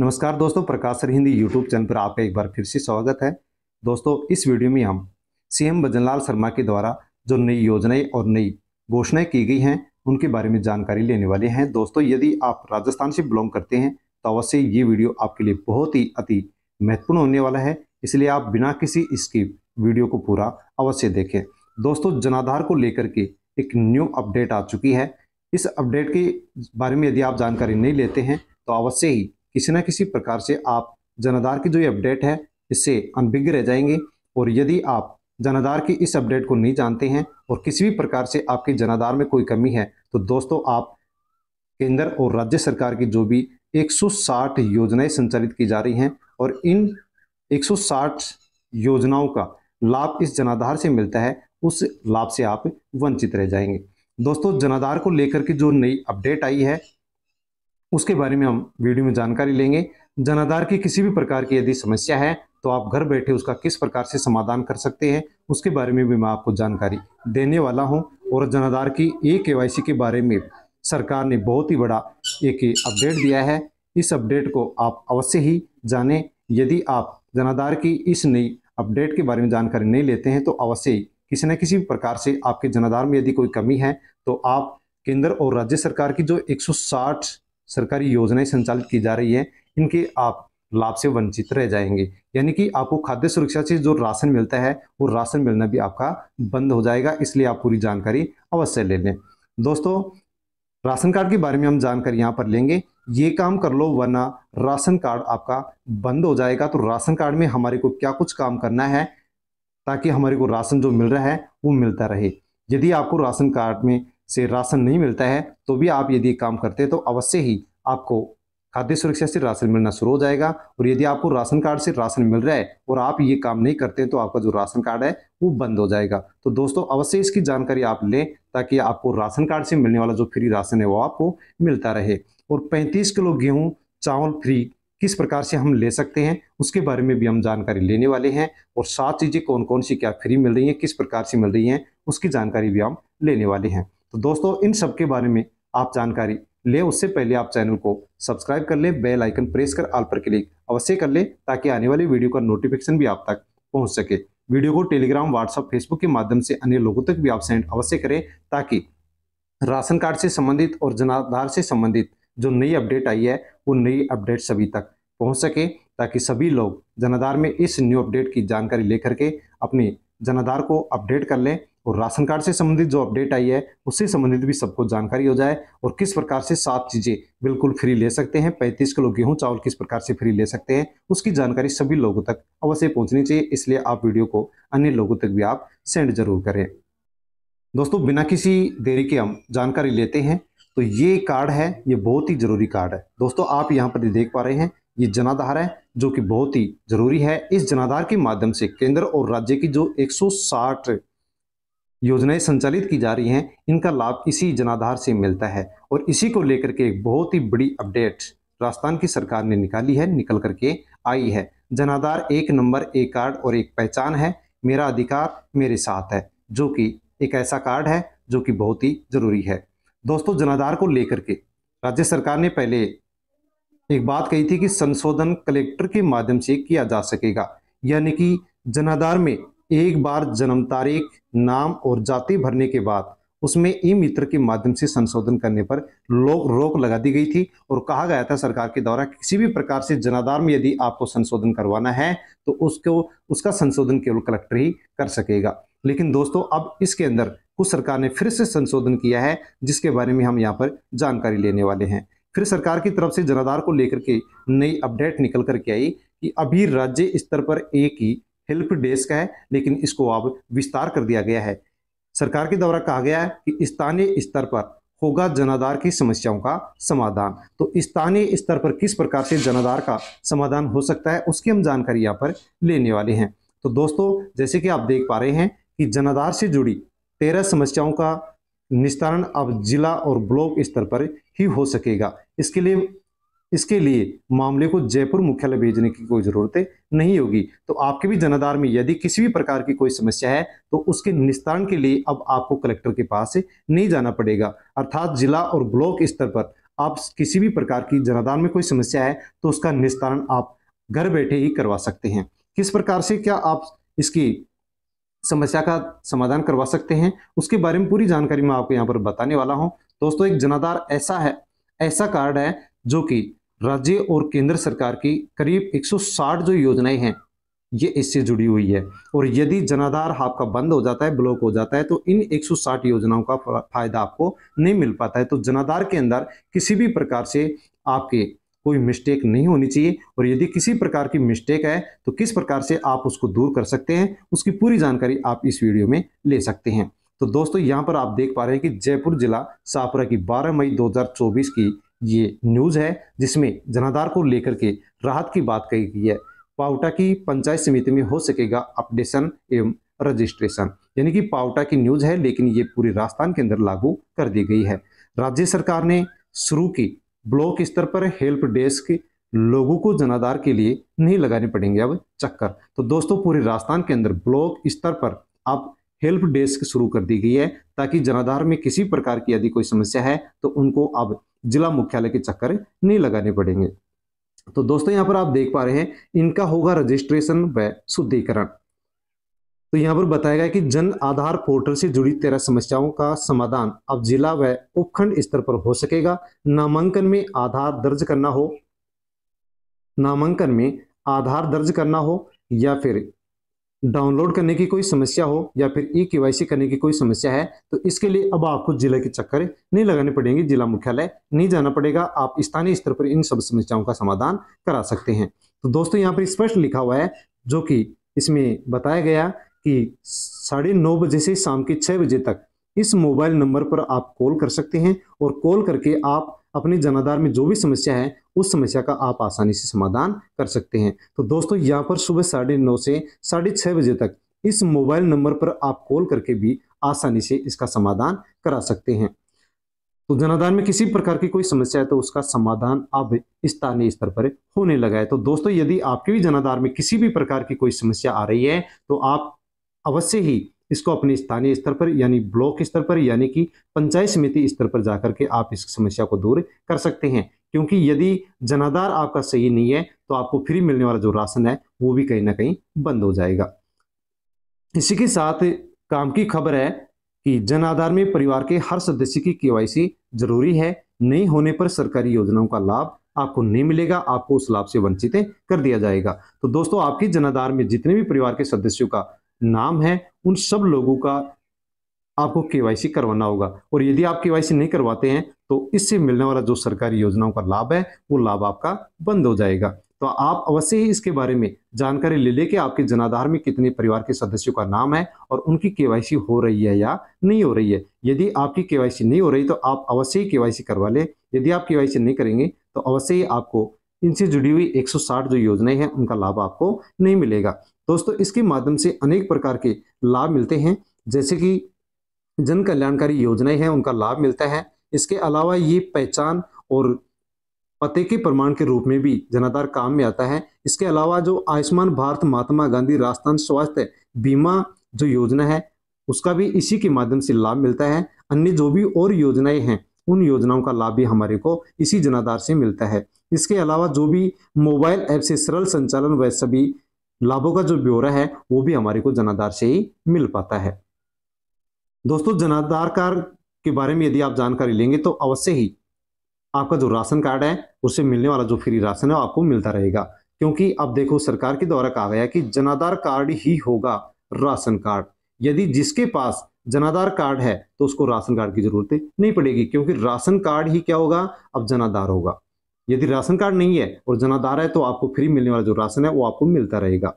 नमस्कार दोस्तों Prakash sir Hindi YouTube channel पर आपका एक बार फिर से स्वागत है दोस्तों इस वीडियो में हम सीएम भजनलाल शर्मा के द्वारा जो नई योजनाएं और नई घोषणाएं की गई हैं उनके बारे में जानकारी लेने वाले हैं दोस्तों यदि आप राजस्थान से बिलोंग करते हैं तो अवश्य ये वीडियो आपके लिए बहुत ही अति महत्वपूर्ण होने वाला है इसलिए आप बिना किसी इसकी वीडियो को पूरा अवश्य देखें दोस्तों जनाधार को लेकर के एक न्यू अपडेट आ चुकी है इस अपडेट के बारे में यदि आप जानकारी नहीं लेते हैं तो अवश्य ही किसी ना किसी प्रकार से आप जनाधार की जो ये अपडेट है इससे अनभिज्ञ रह जाएंगे और यदि आप जनाधार की इस अपडेट को नहीं जानते हैं और किसी भी प्रकार से आपके जनाधार में कोई कमी है तो दोस्तों आप केंद्र और राज्य सरकार की जो भी 160 योजनाएं संचालित की जा रही हैं और इन 160 योजनाओं का लाभ इस जनाधार से मिलता है उस लाभ से आप वंचित रह जाएंगे दोस्तों जनाधार को लेकर के जो नई अपडेट आई है उसके बारे में हम वीडियो में जानकारी लेंगे जनाधार की किसी भी प्रकार की यदि समस्या है तो आप घर बैठे उसका किस प्रकार से समाधान कर सकते हैं उसके बारे में भी मैं आपको जानकारी देने वाला हूं और जनाधार की ए के के बारे में सरकार ने बहुत ही बड़ा एक अपडेट दिया है इस अपडेट को आप अवश्य ही जानें यदि आप जनाधार की इस नई अपडेट के बारे में जानकारी नहीं लेते हैं तो अवश्य ही किसी न किसी भी प्रकार से आपके जनाधार में यदि कोई कमी है तो आप केंद्र और राज्य सरकार की जो 160 सरकारी योजनाएं संचालित की जा रही है इनके आप लाभ से वंचित रह जाएंगे यानी कि आपको खाद्य सुरक्षा से जो राशन मिलता है वो राशन मिलना भी आपका बंद हो जाएगा इसलिए आप पूरी जानकारी अवश्य ले लें दोस्तों राशन कार्ड के बारे में हम जानकारी यहाँ पर लेंगे ये काम कर लो वरना राशन कार्ड आपका बंद हो जाएगा तो राशन कार्ड में हमारे को क्या कुछ काम करना है ताकि हमारे को राशन जो मिल रहा है वो मिलता रहे यदि आपको राशन कार्ड में से राशन नहीं मिलता है तो भी आप यदि काम करते हैं तो अवश्य ही आपको खाद्य सुरक्षा से राशन मिलना शुरू हो जाएगा और यदि आपको राशन कार्ड से राशन मिल रहा है और आप ये काम नहीं करते तो आपका जो राशन कार्ड है वो बंद हो जाएगा तो दोस्तों अवश्य इसकी जानकारी आप लें ताकि आपको राशन कार्ड से मिलने वाला जो फ्री राशन है वो आपको मिलता रहे और पैंतीस किलो गेहूँ चावल फ्री किस प्रकार से हम ले सकते हैं उसके बारे में भी हम जानकारी लेने वाले हैं और सात चीज़ें कौन कौन सी क्या फ्री मिल रही हैं किस प्रकार से मिल रही हैं उसकी जानकारी भी हम लेने वाले हैं तो दोस्तों इन सब के बारे में आप जानकारी लें उससे पहले आप चैनल को सब्सक्राइब कर लें बेल आइकन प्रेस कर आल पर क्लिक अवश्य कर ले ताकि आने वाली वीडियो का नोटिफिकेशन भी आप तक पहुंच सके वीडियो को टेलीग्राम व्हाट्सअप फेसबुक के माध्यम से अन्य लोगों तक भी आप सेंड अवश्य करें ताकि राशन कार्ड से संबंधित और जनाधार से संबंधित जो नई अपडेट आई है वो नई अपडेट सभी तक पहुँच सके ताकि सभी लोग जनाधार में इस न्यू अपडेट की जानकारी लेकर के अपने जनाधार को अपडेट कर लें और राशन कार्ड से संबंधित जो अपडेट आई है उससे संबंधित भी सबको जानकारी हो जाए और किस प्रकार से सात चीज़ें बिल्कुल फ्री ले सकते हैं पैंतीस किलो गेहूं चावल किस प्रकार से फ्री ले सकते हैं उसकी जानकारी सभी लोगों तक अवश्य पहुंचनी चाहिए इसलिए आप वीडियो को अन्य लोगों तक भी आप सेंड जरूर करें दोस्तों बिना किसी देरी के हम जानकारी लेते हैं तो ये कार्ड है ये बहुत ही जरूरी कार्ड है दोस्तों आप यहाँ पर देख पा रहे हैं ये जनाधार है जो कि बहुत ही जरूरी है इस जनाधार के माध्यम से केंद्र और राज्य की जो 160 योजनाएं संचालित की जा रही हैं इनका लाभ इसी जनाधार से मिलता है और इसी को लेकर के एक बहुत ही बड़ी अपडेट राजस्थान की सरकार ने निकाली है निकल करके आई है जनाधार एक नंबर एक कार्ड और एक पहचान है मेरा अधिकार मेरे साथ है जो कि एक ऐसा कार्ड है जो कि बहुत ही जरूरी है दोस्तों जनाधार को लेकर के राज्य सरकार ने पहले एक बात कही थी कि संशोधन कलेक्टर के माध्यम से किया जा सकेगा यानी कि जनाधार में एक बार जन्म तारीख नाम और जाति भरने के बाद उसमें ई मित्र के माध्यम से संशोधन करने पर रोक लगा दी गई थी और कहा गया था सरकार के द्वारा किसी भी प्रकार से जनाधार में यदि आपको संशोधन करवाना है तो उसको उसका संशोधन केवल कलेक्टर ही कर सकेगा लेकिन दोस्तों अब इसके अंदर कुछ सरकार ने फिर से संशोधन किया है जिसके बारे में हम यहाँ पर जानकारी लेने वाले हैं फिर सरकार की तरफ से जनाधार को लेकर के नई अपडेट निकल करके आई कि अभी राज्य स्तर पर एक ही हेल्प डेस्क है लेकिन इसको अब विस्तार कर दिया गया है सरकार के द्वारा कहा गया है कि स्थानीय स्तर पर होगा जनाधार की समस्याओं का समाधान तो स्थानीय स्तर पर किस प्रकार से जनाधार का समाधान हो सकता है उसकी हम जानकारी यहाँ पर लेने वाले हैं तो दोस्तों जैसे कि आप देख पा रहे हैं कि जनाधार से जुड़ी तेरह समस्याओं का निस्तारण अब जिला और ब्लॉक स्तर पर ही हो सकेगा इसके लिए इसके लिए मामले को जयपुर मुख्यालय भेजने की कोई ज़रूरत नहीं होगी तो आपके भी जनाधार में यदि किसी भी प्रकार की कोई समस्या है तो उसके निस्तारण के लिए अब आपको कलेक्टर के पास नहीं जाना पड़ेगा अर्थात जिला और ब्लॉक स्तर पर आप किसी भी प्रकार की जनाधार में कोई समस्या है तो उसका निस्तारण आप घर बैठे ही करवा सकते हैं किस प्रकार से क्या आप इसकी समस्या का समाधान करवा सकते हैं उसके बारे में पूरी जानकारी मैं आपको यहाँ पर बताने वाला हूँ दोस्तों एक जनाधार ऐसा है ऐसा कार्ड है जो कि राज्य और केंद्र सरकार की करीब 160 जो योजनाएं हैं ये इससे जुड़ी हुई है और यदि जनाधार आपका बंद हो जाता है ब्लॉक हो जाता है तो इन 160 योजनाओं का फायदा आपको नहीं मिल पाता है तो जनाधार के अंदर किसी भी प्रकार से आपके कोई मिस्टेक नहीं होनी चाहिए और यदि किसी प्रकार की मिस्टेक है तो किस प्रकार से आप उसको दूर कर सकते हैं उसकी पूरी जानकारी आप इस वीडियो में ले सकते हैं तो दोस्तों यहाँ पर आप देख पा रहे हैं कि जयपुर जिला सापरा की 12 मई 2024 की ये न्यूज़ है जिसमें जनाधार को लेकर के राहत की बात कही गई है पावटा की पंचायत समिति में हो सकेगा अपडेशन एवं रजिस्ट्रेशन यानी कि पावटा की न्यूज़ है लेकिन ये पूरे राजस्थान के अंदर लागू कर दी गई है राज्य सरकार ने शुरू की ब्लॉक स्तर पर हेल्प डेस्क लोगों को जनाधार के लिए नहीं लगाने पड़ेंगे अब चक्कर तो दोस्तों पूरे राजस्थान के अंदर ब्लॉक स्तर पर अब हेल्प डेस्क शुरू कर दी गई है ताकि जनाधार में किसी प्रकार की यदि कोई समस्या है तो उनको अब जिला मुख्यालय के चक्कर नहीं लगाने पड़ेंगे तो दोस्तों यहां पर आप देख पा रहे हैं इनका होगा रजिस्ट्रेशन व शुद्धिकरण तो यहां पर बताया गया कि जन आधार पोर्टल से जुड़ी तेरह समस्याओं का समाधान अब जिला व उपखंड स्तर पर हो सकेगा नामांकन में आधार दर्ज करना हो नामांकन में आधार दर्ज करना हो या फिर डाउनलोड करने की कोई समस्या हो या फिर ई के करने की कोई समस्या है तो इसके लिए अब आपको जिले के चक्कर नहीं लगाने पड़ेंगे जिला मुख्यालय नहीं जाना पड़ेगा आप स्थानीय स्तर पर इन सब समस्याओं का समाधान करा सकते हैं तो दोस्तों यहाँ पर स्पष्ट लिखा हुआ है जो कि इसमें बताया गया कि साढ़े नौ बजे से शाम के छः बजे तक इस मोबाइल नंबर पर आप कॉल कर सकते हैं और कॉल करके आप अपने जनाधार में जो भी समस्या है उस समस्या का आप आसानी से समाधान कर सकते हैं तो दोस्तों यहाँ पर सुबह साढ़े नौ से साढ़े छः बजे तक इस मोबाइल नंबर पर आप कॉल करके भी आसानी से इसका समाधान करा सकते हैं तो जनाधार में किसी प्रकार की कोई समस्या है तो उसका समाधान अब स्थानीय स्तर पर होने लगा है तो दोस्तों यदि आपके भी जनाधार में किसी भी प्रकार की कोई समस्या आ रही है तो आप अवश्य ही इसको अपने स्थानीय स्तर पर यानी ब्लॉक स्तर पर यानी कि पंचायत समिति स्तर पर जाकर के आप इस समस्या को दूर कर सकते हैं क्योंकि यदि जनाधार आपका सही नहीं है तो आपको फ्री मिलने वाला जो राशन है वो भी कहीं ना कहीं बंद हो जाएगा इसी के साथ काम की खबर है कि जन आधार में परिवार के हर सदस्य की केवाईसी जरूरी है नहीं होने पर सरकारी योजनाओं का लाभ आपको नहीं मिलेगा आपको उस लाभ से वंचित कर दिया जाएगा तो दोस्तों आपके जनाधार में जितने भी परिवार के सदस्यों का नाम है उन सब लोगों का आपको केवाईसी करवाना होगा और यदि आप केवाईसी नहीं करवाते हैं तो इससे मिलने वाला जो सरकारी योजनाओं का लाभ है वो लाभ आपका बंद हो जाएगा तो आप अवश्य ही इसके बारे में जानकारी ले लेके आपके जनाधार में कितने परिवार के सदस्यों का नाम है और उनकी केवाईसी हो रही है या नहीं हो रही है यदि आपकी केवाईसी नहीं हो रही तो आप अवश्य ही केवाईसी करवा लें यदि आप केवाईसी नहीं करेंगे तो अवश्य ही आपको इनसे जुड़ी हुई 160 जो योजनाएं हैं उनका लाभ आपको नहीं मिलेगा दोस्तों इसके माध्यम से अनेक प्रकार के लाभ मिलते हैं जैसे कि जन कल्याणकारी योजनाएं हैं उनका लाभ मिलता है इसके अलावा ये पहचान और पते के प्रमाण के रूप में भी जनाधार काम में आता है इसके अलावा जो आयुष्मान भारत महात्मा गांधी राजस्थान स्वास्थ्य बीमा जो योजना है उसका भी इसी के माध्यम से लाभ मिलता है अन्य जो भी और योजनाएं हैं उन योजनाओं का लाभ भी हमारे को इसी जनाधार से मिलता है इसके अलावा जो भी मोबाइल ऐप से सरल संचालन व सभी लाभों का जो ब्यौरा है वो भी हमारे को जनाधार से ही मिल पाता है दोस्तों जनाधार कार्ड के बारे में यदि आप जानकारी लेंगे तो अवश्य ही आपका जो राशन कार्ड है उससे मिलने वाला जो फ्री राशन है आपको मिलता रहेगा क्योंकि अब देखो सरकार के द्वारा कहा गया कि जनाधार कार्ड ही होगा राशन कार्ड यदि जिसके पास जनाधार कार्ड है तो उसको राशन कार्ड की जरूरत नहीं पड़ेगी क्योंकि राशन कार्ड ही क्या होगा अब जनाधार होगा यदि राशन कार्ड नहीं है और जनाधार है तो आपको फ्री मिलने वाला जो राशन है वो आपको मिलता रहेगा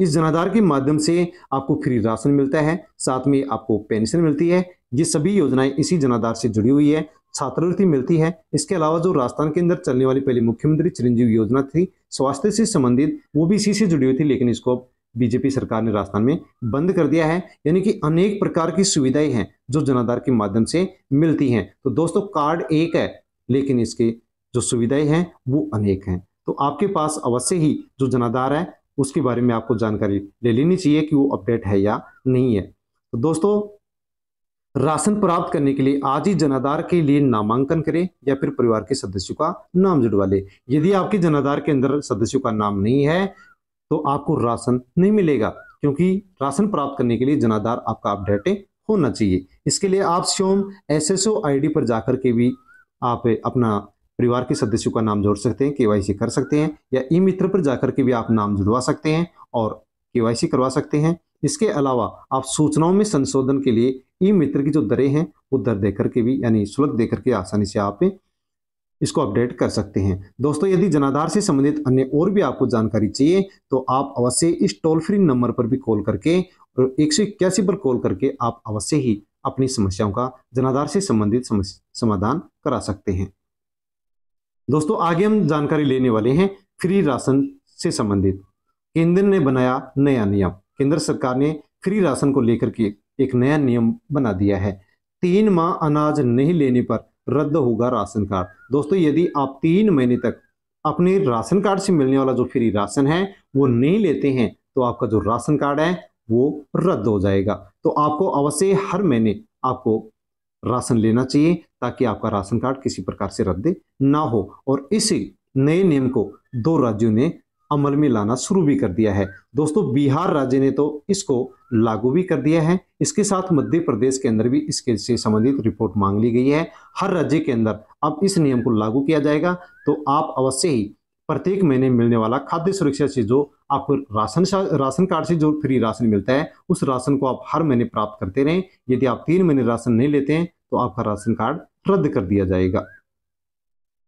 इस जनाधार के माध्यम से आपको फ्री राशन मिलता है साथ में आपको पेंशन मिलती है ये सभी योजनाएं इसी जनाधार से जुड़ी हुई है छात्रवृत्ति मिलती है इसके अलावा जो राजस्थान के अंदर चलने वाली पहली मुख्यमंत्री चिरंजीवी योजना थी स्वास्थ्य से संबंधित वो भी इसी से जुड़ी हुई थी लेकिन इसको अब बीजेपी सरकार ने राजस्थान में बंद कर दिया है यानी कि अनेक प्रकार की सुविधाएं हैं जो जनाधार के माध्यम से मिलती हैं तो दोस्तों कार्ड एक है लेकिन इसके जो सुविधाएं हैं वो अनेक हैं तो आपके पास अवश्य ही जो जनाधार है उसके बारे में आपको जानकारी ले लेनी चाहिए कि वो अपडेट है या नहीं है तो दोस्तों राशन प्राप्त करने के लिए आज ही जनाधार के लिए नामांकन करें या फिर परिवार के सदस्यों का नाम जुड़वा लें यदि आपके जनाधार के अंदर सदस्यों का नाम नहीं है तो आपको राशन नहीं मिलेगा क्योंकि राशन प्राप्त करने के लिए जनाधार आपका अपडेट होना चाहिए इसके लिए आप स्वयं एस एस पर जाकर के भी आप अपना परिवार के सदस्यों का नाम जोड़ सकते हैं के कर सकते हैं या ई मित्र पर जाकर के भी आप नाम जुड़वा सकते हैं और के करवा सकते हैं इसके अलावा आप सूचनाओं में संशोधन के लिए ई मित्र की जो दरें हैं वो दर देकर के भी यानी शुल्क देकर के आसानी से आप इसको अपडेट कर सकते हैं दोस्तों यदि जनाधार से संबंधित अन्य और भी आपको जानकारी चाहिए तो आप अवश्य इस टोल फ्री नंबर पर भी कॉल करके और एक सौ इक्यासी पर कॉल करके आप अवश्य ही अपनी समस्याओं का जनाधार से संबंधित समाधान करा सकते हैं दोस्तों आगे हम जानकारी लेने वाले हैं फ्री राशन से संबंधित केंद्र ने बनाया नया नियम केंद्र सरकार ने फ्री राशन को लेकर के एक नया नियम बना दिया है तीन माह अनाज नहीं लेने पर रद्द होगा राशन कार्ड दोस्तों यदि आप तीन महीने तक अपने राशन कार्ड से मिलने वाला जो फ्री राशन है वो नहीं लेते हैं तो आपका जो राशन कार्ड है वो रद्द हो जाएगा तो आपको अवश्य हर महीने आपको राशन लेना चाहिए ताकि आपका राशन कार्ड किसी प्रकार से रद्द ना हो और इसी नए नियम को दो राज्यों ने अमल में लाना शुरू भी कर दिया है दोस्तों बिहार राज्य ने तो इसको लागू भी कर दिया है इसके साथ मध्य प्रदेश के अंदर भी इसके से संबंधित रिपोर्ट मांग ली गई है हर राज्य के अंदर अब इस नियम को लागू किया जाएगा तो आप अवश्य ही प्रत्येक महीने मिलने वाला खाद्य सुरक्षा से जो आपको राशन राशन कार्ड से जो फ्री राशन मिलता है उस राशन को आप हर महीने प्राप्त करते रहें यदि आप तीन महीने राशन नहीं लेते हैं तो आपका राशन कार्ड रद्द कर दिया जाएगा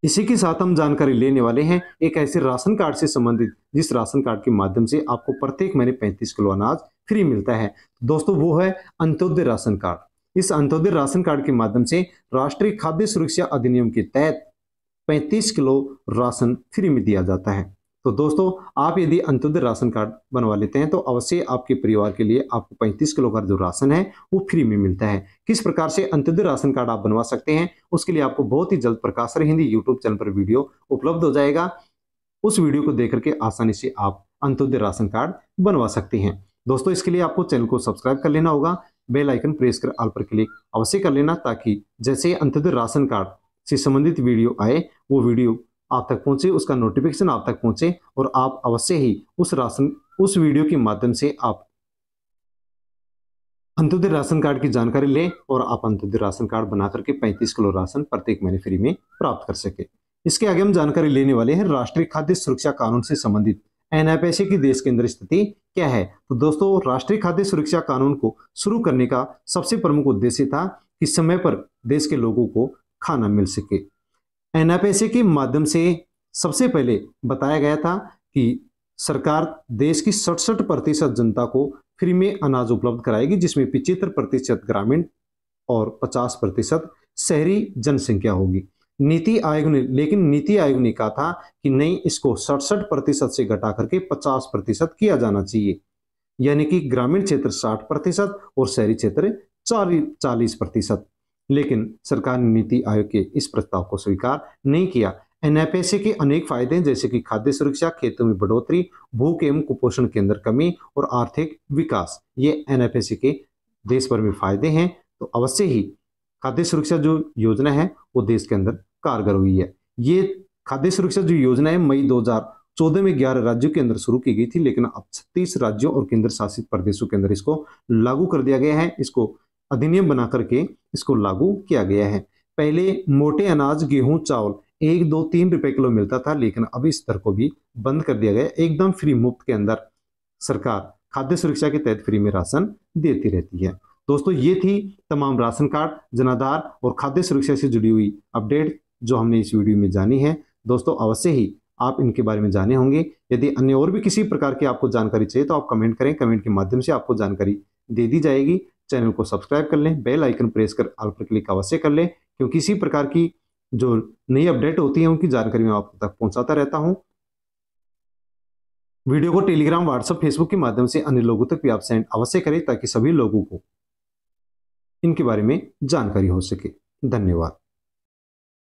इसी के साथ हम जानकारी लेने वाले हैं एक ऐसे राशन कार्ड से संबंधित जिस राशन कार्ड के माध्यम से आपको प्रत्येक महीने 35 किलो अनाज फ्री मिलता है दोस्तों वो है अंत्योदय राशन कार्ड इस अंत्योदय राशन कार्ड के माध्यम से राष्ट्रीय खाद्य सुरक्षा अधिनियम के तहत 35 किलो राशन फ्री में दिया जाता है तो दोस्तों आप यदि अंत्योदय राशन कार्ड बनवा लेते हैं तो अवश्य आपके परिवार के लिए आपको 35 किलो का जो राशन है वो फ्री में मिलता है किस प्रकार से अंत्योदय राशन कार्ड आप बनवा सकते हैं उसके लिए आपको बहुत ही जल्द प्रकाशर हिंदी यूट्यूब चैनल पर वीडियो उपलब्ध हो जाएगा उस वीडियो को देख करके आसानी से आप अंत्योदय राशन कार्ड बनवा सकते हैं दोस्तों इसके लिए आपको चैनल को सब्सक्राइब कर लेना होगा बेल आइकन प्रेस कर आल पर क्लिक अवश्य कर लेना ताकि जैसे अंत्योदय राशन कार्ड से संबंधित वीडियो आए वो वीडियो आप तक पहुंचे उसका नोटिफिकेशन आप तक पहुंचे और आप अवश्य ही उस राशन उस वीडियो के माध्यम से आप अंत्योदय राशन कार्ड की जानकारी लें और आप अंत्योदय राशन कार्ड बना करके 35 किलो राशन प्रत्येक महीने फ्री में प्राप्त कर सके इसके आगे हम जानकारी लेने वाले हैं राष्ट्रीय खाद्य सुरक्षा कानून से संबंधित एनआईपीसी की देश के अंदर स्थिति क्या है तो दोस्तों राष्ट्रीय खाद्य सुरक्षा कानून को शुरू करने का सबसे प्रमुख उद्देश्य था कि समय पर देश के लोगों को खाना मिल सके एनापैसे के माध्यम से सबसे पहले बताया गया था कि सरकार देश की सड़सठ प्रतिशत जनता को फ्री में अनाज उपलब्ध कराएगी जिसमें पिचहत्तर प्रतिशत ग्रामीण और 50 प्रतिशत शहरी जनसंख्या होगी नीति आयोग ने लेकिन नीति आयोग ने कहा था कि नहीं इसको सड़सठ प्रतिशत से घटा करके 50 प्रतिशत किया जाना चाहिए यानी कि ग्रामीण क्षेत्र 60 प्रतिशत और शहरी क्षेत्र चालीस प्रतिशत लेकिन सरकार ने नीति आयोग के इस प्रस्ताव को स्वीकार नहीं किया एनएफएसए के अनेक फायदे जैसे कि खाद्य सुरक्षा खेतों में बढ़ोतरी भूख एवं कुपोषण के अंदर कमी और आर्थिक विकास ये एनएफएसए के देश भर में फायदे हैं तो अवश्य ही खाद्य सुरक्षा जो योजना है वो देश के अंदर कारगर हुई है ये खाद्य सुरक्षा जो योजना है मई 2014 में 11 राज्यों के अंदर शुरू की गई थी लेकिन अब छत्तीस राज्यों और केंद्र शासित प्रदेशों के अंदर इसको लागू कर दिया गया है इसको अधिनियम बना करके इसको लागू किया गया है पहले मोटे अनाज गेहूं चावल एक दो तीन रुपए किलो मिलता था लेकिन अभी इस दर को भी बंद कर दिया गया एकदम फ्री मुफ्त के अंदर सरकार खाद्य सुरक्षा के तहत फ्री में राशन देती रहती है दोस्तों ये थी तमाम राशन कार्ड जनाधार और खाद्य सुरक्षा से जुड़ी हुई अपडेट जो हमने इस वीडियो में जानी है दोस्तों अवश्य ही आप इनके बारे में जाने होंगे यदि अन्य और भी किसी प्रकार की आपको जानकारी चाहिए तो आप कमेंट करें कमेंट के माध्यम से आपको जानकारी दे दी जाएगी चैनल को सब्सक्राइब कर लें बेल आइकन प्रेस कर आल पर क्लिक अवश्य कर लें क्योंकि इसी प्रकार की जो नई अपडेट होती है उनकी जानकारी मैं आप तक पहुंचाता रहता हूं वीडियो को टेलीग्राम व्हाट्सएप फेसबुक के माध्यम से अन्य लोगों तक भी आप सेंड अवश्य करें ताकि सभी लोगों को इनके बारे में जानकारी हो सके धन्यवाद